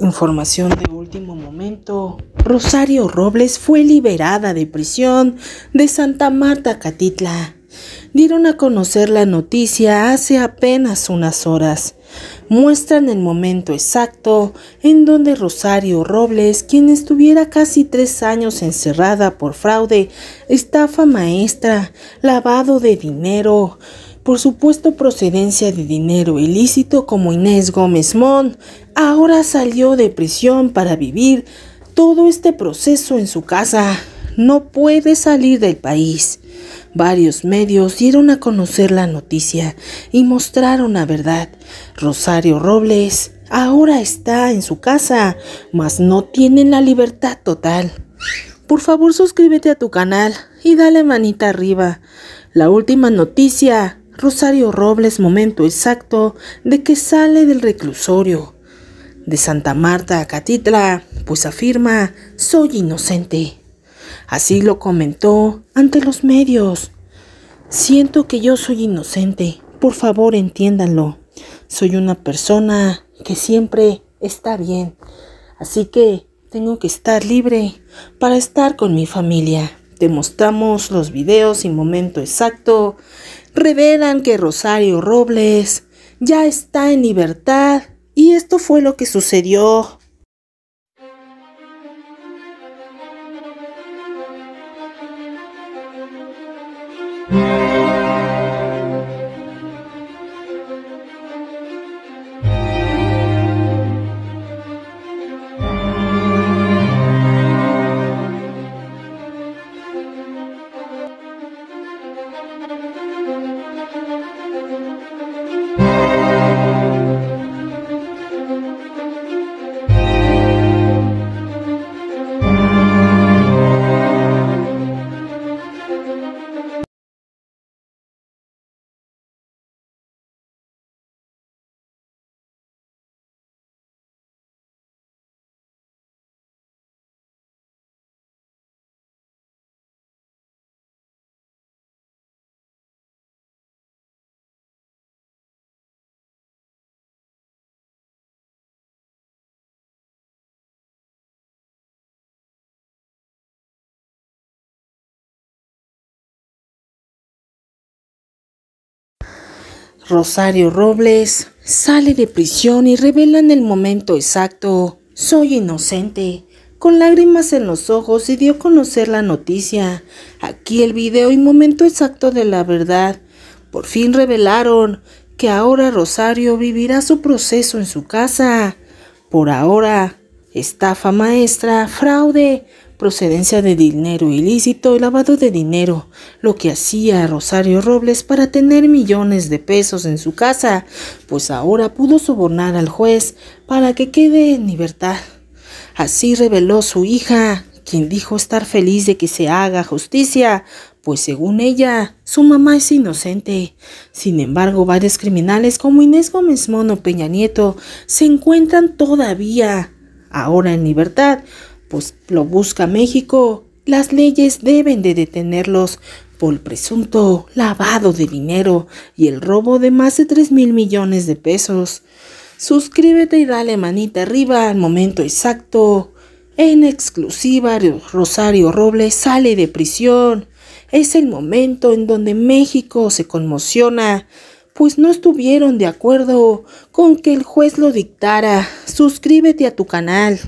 Información de último momento. Rosario Robles fue liberada de prisión de Santa Marta, Catitla. Dieron a conocer la noticia hace apenas unas horas. Muestran el momento exacto en donde Rosario Robles, quien estuviera casi tres años encerrada por fraude, estafa maestra, lavado de dinero, por supuesto procedencia de dinero ilícito como Inés Gómez Mont, ahora salió de prisión para vivir todo este proceso en su casa. No puede salir del país. Varios medios dieron a conocer la noticia y mostraron la verdad. Rosario Robles ahora está en su casa, mas no tiene la libertad total. Por favor suscríbete a tu canal y dale manita arriba. La última noticia Rosario Robles, momento exacto de que sale del reclusorio de Santa Marta a Catitla, pues afirma, soy inocente. Así lo comentó ante los medios. Siento que yo soy inocente, por favor entiéndanlo. Soy una persona que siempre está bien, así que tengo que estar libre para estar con mi familia. Te mostramos los videos y momento exacto revelan que Rosario Robles ya está en libertad y esto fue lo que sucedió. Rosario Robles sale de prisión y revela en el momento exacto, soy inocente. Con lágrimas en los ojos y dio a conocer la noticia. Aquí el video y momento exacto de la verdad. Por fin revelaron que ahora Rosario vivirá su proceso en su casa. Por ahora, estafa maestra, fraude, procedencia de dinero ilícito y lavado de dinero, lo que hacía a Rosario Robles para tener millones de pesos en su casa, pues ahora pudo sobornar al juez para que quede en libertad. Así reveló su hija, quien dijo estar feliz de que se haga justicia, pues según ella, su mamá es inocente. Sin embargo, varios criminales como Inés Gómez Mono Peña Nieto se encuentran todavía, ahora en libertad, pues lo busca México, las leyes deben de detenerlos por el presunto lavado de dinero y el robo de más de 3 mil millones de pesos. Suscríbete y dale manita arriba al momento exacto. En exclusiva, Rosario Robles sale de prisión. Es el momento en donde México se conmociona, pues no estuvieron de acuerdo con que el juez lo dictara. Suscríbete a tu canal.